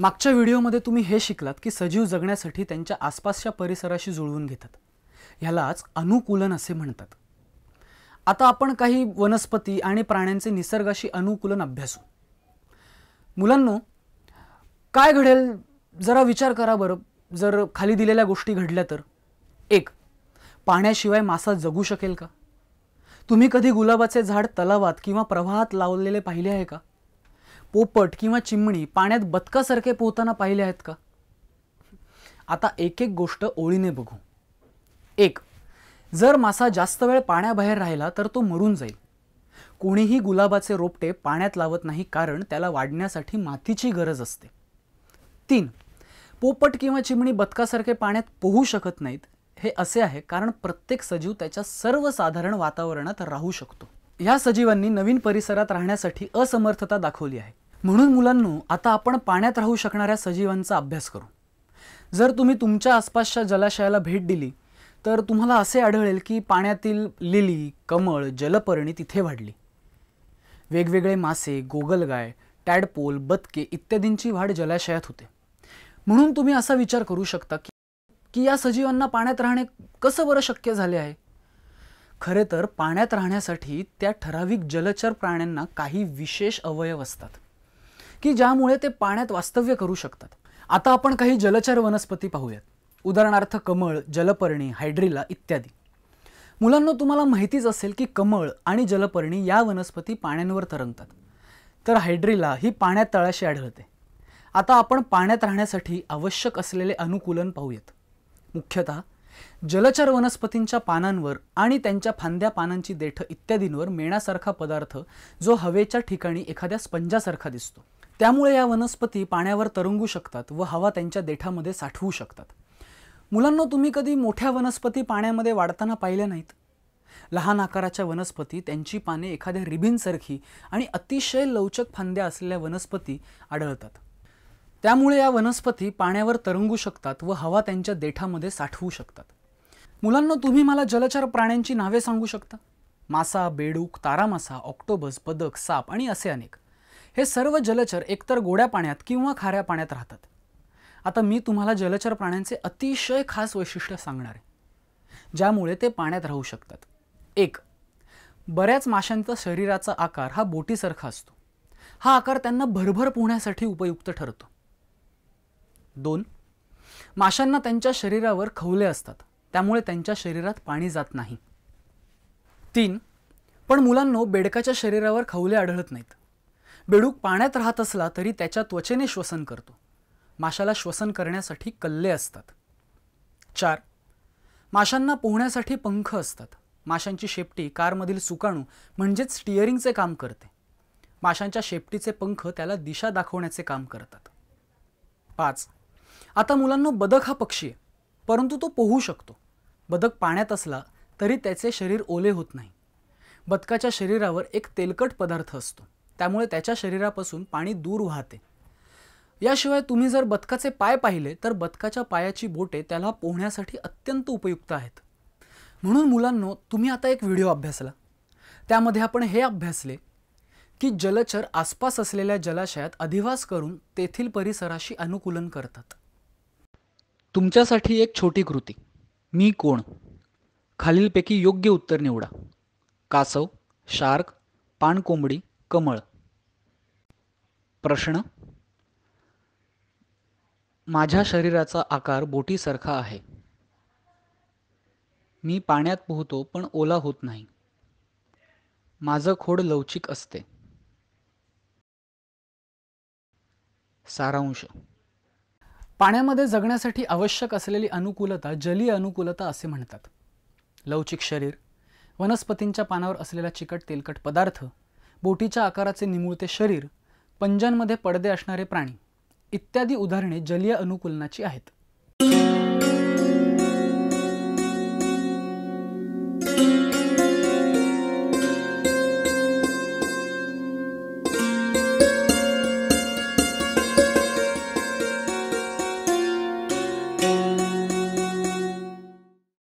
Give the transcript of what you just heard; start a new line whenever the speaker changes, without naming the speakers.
मागच्या व्हिडिओमध्ये तुम्ही हे शिकलात की सजीव जगण्यासाठी त्यांच्या आसपासच्या परिसराशी जुळवून घेतात ह्यालाच अनुकूलन असे म्हणतात आता आपण काही वनस्पती आणि प्राण्यांचे निसर्गाशी अनुकूलन अभ्यासू मुलांनो काय घडेल जरा विचार करा बरं जर खाली दिलेल्या गोष्टी घडल्या तर एक पाण्याशिवाय मासा जगू शकेल का तुम्ही कधी गुलाबाचे झाड तलावात किंवा प्रवाहात लावलेले पाहिले आहे का पोपट किंवा चिमणी पाण्यात बदकासारखे पोहताना पाहिले आहेत का आता एक एक गोष्ट ओळीने बघू एक जर मासा जास्त वेळ पाण्याबाहेर राहिला तर तो मरून जाईल कोणीही गुलाबाचे रोपटे पाण्यात लावत नाही कारण त्याला वाढण्यासाठी मातीची गरज असते तीन पोपट किंवा चिमणी बदकासारखे पाण्यात पोहू शकत नाहीत हे असे आहे कारण प्रत्येक सजीव त्याच्या सर्वसाधारण वातावरणात राहू शकतो या सजीवांनी नवीन परिसरात राहण्यासाठी असमर्थता दाखवली आहे म्हणून मुलांनो आता आपण पाण्यात राहू शकणाऱ्या सजीवांचा अभ्यास करू जर तुम्ही तुमच्या आसपासच्या जलाशयाला भेट दिली तर तुम्हाला असे आढळेल की पाण्यातील लिली कमळ जलपर्णी तिथे वाढली वेगवेगळे मासे गोगलगाय टॅडपोल बदके इत्यादींची वाढ जलाशयात होते म्हणून तुम्ही असा विचार करू शकता की या सजीवांना पाण्यात राहणे कसं बरं शक्य झाले आहे खरे तर पाण्यात राहण्यासाठी त्या ठराविक जलचर प्राण्यांना काही विशेष अवयव असतात की ज्यामुळे ते पाण्यात वास्तव्य करू शकतात आता आपण काही जलचर वनस्पती पाहूयात उदाहरणार्थ कमळ जलपर्णी हायड्रिला इत्यादी मुलांना तुम्हाला माहितीच असेल की कमळ आणि जलपर्णी या वनस्पती पाण्यांवर तरंगतात तर हायड्रिला ही पाण्यात तळाशी आढळते आता आपण पाण्यात राहण्यासाठी आवश्यक असलेले अनुकूलन पाहूयात मुख्यतः जलचर वनस्पतींच्या पानांवर आणि त्यांच्या फांद्या पानांची देठ इत्यादींवर मेणासारखा पदार्थ जो हवेच्या ठिकाणी एखाद्या स्पंजासारखा दिसतो त्यामुळे या वनस्पती पाण्यावर तरंगू शकतात व हवा त्यांच्या देठामध्ये साठवू शकतात मुलांना तुम्ही कधी मोठ्या वनस्पती पाण्यामध्ये वाढताना पाहिल्या नाहीत लहान आकाराच्या वनस्पती त्यांची पाने एखाद्या रिबिनसारखी आणि अतिशय लवचक फांद्या असलेल्या वनस्पती आढळतात त्यामुळे या वनस्पती पाण्यावर तरंगू शकतात व हवा त्यांच्या देठामध्ये साठवू शकतात मुलांना तुम्ही मला जलचर प्राण्यांची नावे सांगू शकता मासा बेडूक तारामासा ऑक्टोबस बदक साप आणि असे अनेक हे सर्व जलचर एकतर गोड्या पाण्यात किंवा खाऱ्या पाण्यात राहतात आता मी तुम्हाला जलचर प्राण्यांचे अतिशय खास वैशिष्ट्य सांगणार आहे ज्यामुळे ते पाण्यात राहू शकतात एक बऱ्याच माशांचा शरीराचा आकार हा बोटीसारखा असतो हा आकार त्यांना भरभर पोहण्यासाठी उपयुक्त ठरतो दोन माशांना त्यांच्या शरीरावर खवले असतात त्यामुळे त्यांच्या शरीरात पाणी जात नाही तीन पण मुलांनो बेडकाच्या शरीरावर खवले आढळत नाहीत बेडूक पाण्यात राहत असला तरी त्याच्या त्वचेने श्वसन करतो माशाला श्वसन करण्यासाठी कल्ले असतात चार माशांना पोहण्यासाठी पंख असतात माशांची शेपटी कारमधील सुकाणू म्हणजेच स्टिअरिंगचे काम करते माशांच्या शेपटीचे पंख त्याला दिशा दाखवण्याचे काम करतात पाच आता मुलांना बदक हा पक्षी आहे परंतु तो पोहू शकतो बदक पाण्यात असला तरी त्याचे शरीर ओले होत नाही बदकाच्या शरीरावर एक तेलकट पदार्थ असतो त्यामुळे त्याच्या शरीरापासून पाणी दूर वाहते याशिवाय तुम्ही जर बदकाचे पाय पाहिले तर बदकाच्या पायाची बोटे त्याला पोहण्यासाठी अत्यंत उपयुक्त आहेत म्हणून मुलांनो तुम्ही आता एक व्हिडिओ अभ्यासला त्यामध्ये आपण हे अभ्यासले की जलचर आसपास असलेल्या जलाशयात अधिवास करून तेथील परिसराशी अनुकूलन करतात तुमच्यासाठी एक छोटी कृती मी कोण खालीलपैकी योग्य उत्तर निवडा कासव शार्क पाणकोंबडी कमळ प्रश्न माझ्या शरीराचा आकार बोटीसारखा आहे मी पाण्यात पोहतो पण ओला होत नाही माझं खोड लवचिक असते सारांश पाण्यामध्ये जगण्यासाठी आवश्यक असलेली अनुकूलता जलीय अनुकूलता असे म्हणतात लवचिक शरीर वनस्पतींच्या पानावर असलेला चिकट तेलकट पदार्थ बोटीच्या आकाराचे निमुळते शरीर पंजांमध्ये पडदे असणारे प्राणी इत्यादी उदाहरणे जलीय अनुकूलनाची आहेत